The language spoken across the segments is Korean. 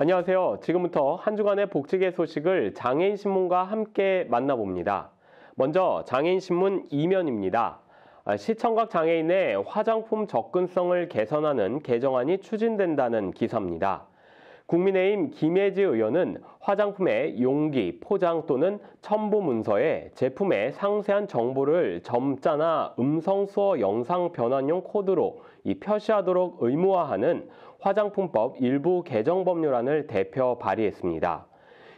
안녕하세요. 지금부터 한 주간의 복지계 소식을 장애인신문과 함께 만나봅니다. 먼저 장애인신문 이면입니다 아, 시청각 장애인의 화장품 접근성을 개선하는 개정안이 추진된다는 기사입니다. 국민의힘 김혜지 의원은 화장품의 용기, 포장 또는 첨부 문서에 제품의 상세한 정보를 점자나 음성 수어 영상 변환용 코드로 표시하도록 의무화하는 화장품법 일부 개정 법률안을 대표 발의했습니다.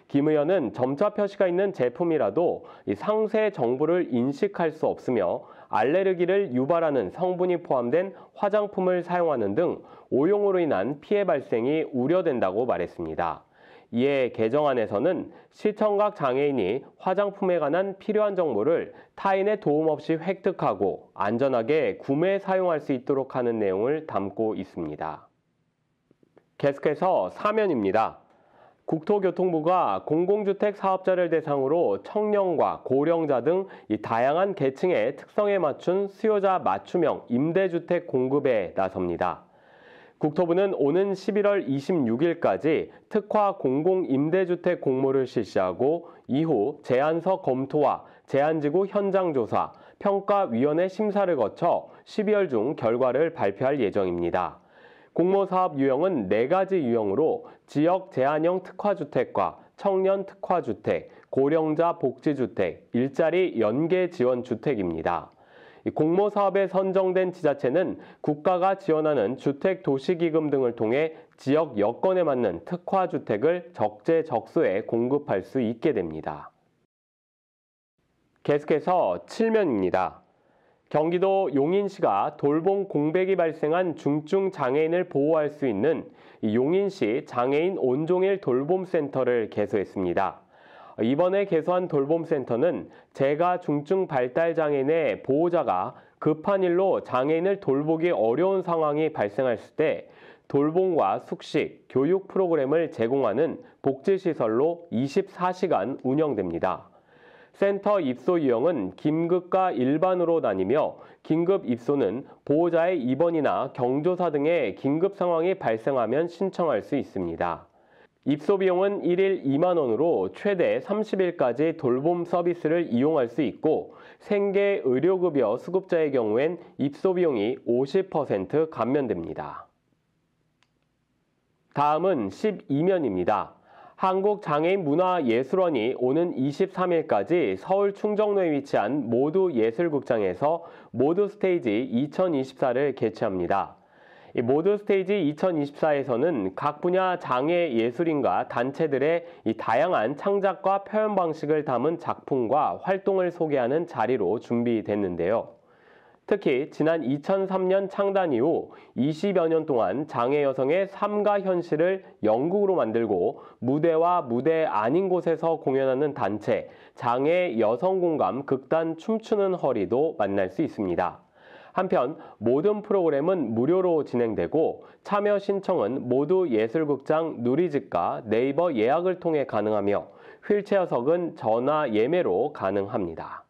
김 의원은 점차 표시가 있는 제품이라도 상세 정보를 인식할 수 없으며 알레르기를 유발하는 성분이 포함된 화장품을 사용하는 등 오용으로 인한 피해 발생이 우려된다고 말했습니다. 이에 개정안에서는 시청각 장애인이 화장품에 관한 필요한 정보를 타인의 도움 없이 획득하고 안전하게 구매 사용할 수 있도록 하는 내용을 담고 있습니다. 계속해서 사면입니다. 국토교통부가 공공주택 사업자를 대상으로 청년과 고령자 등 다양한 계층의 특성에 맞춘 수요자 맞춤형 임대주택 공급에 나섭니다. 국토부는 오는 11월 26일까지 특화 공공임대주택 공모를 실시하고 이후 제안서 검토와 제안지구 현장조사, 평가위원회 심사를 거쳐 12월 중 결과를 발표할 예정입니다. 공모 사업 유형은 네 가지 유형으로 지역 제한형 특화주택과 청년 특화주택, 고령자 복지주택, 일자리 연계 지원 주택입니다. 공모 사업에 선정된 지자체는 국가가 지원하는 주택 도시기금 등을 통해 지역 여건에 맞는 특화주택을 적재적소에 공급할 수 있게 됩니다. 계속해서 7면입니다. 경기도 용인시가 돌봄 공백이 발생한 중증 장애인을 보호할 수 있는 용인시 장애인 온종일 돌봄센터를 개소했습니다. 이번에 개소한 돌봄센터는 제가 중증 발달 장애인의 보호자가 급한 일로 장애인을 돌보기 어려운 상황이 발생할때 돌봄과 숙식, 교육 프로그램을 제공하는 복지시설로 24시간 운영됩니다. 센터 입소 유형은 긴급과 일반으로 나뉘며 긴급 입소는 보호자의 입원이나 경조사 등의 긴급 상황이 발생하면 신청할 수 있습니다. 입소 비용은 1일 2만 원으로 최대 30일까지 돌봄 서비스를 이용할 수 있고 생계 의료급여 수급자의 경우엔 입소 비용이 50% 감면됩니다. 다음은 12면입니다. 한국장애인문화예술원이 오는 23일까지 서울 충정로에 위치한 모두 예술극장에서 모두 스테이지 2024를 개최합니다. 모두 스테이지 2024에서는 각 분야 장애 예술인과 단체들의 다양한 창작과 표현 방식을 담은 작품과 활동을 소개하는 자리로 준비됐는데요. 특히 지난 2003년 창단 이후 20여 년 동안 장애 여성의 삶과 현실을 영국으로 만들고 무대와 무대 아닌 곳에서 공연하는 단체 장애 여성 공감 극단 춤추는 허리도 만날 수 있습니다. 한편 모든 프로그램은 무료로 진행되고 참여 신청은 모두 예술극장 누리집과 네이버 예약을 통해 가능하며 휠체어석은 전화 예매로 가능합니다.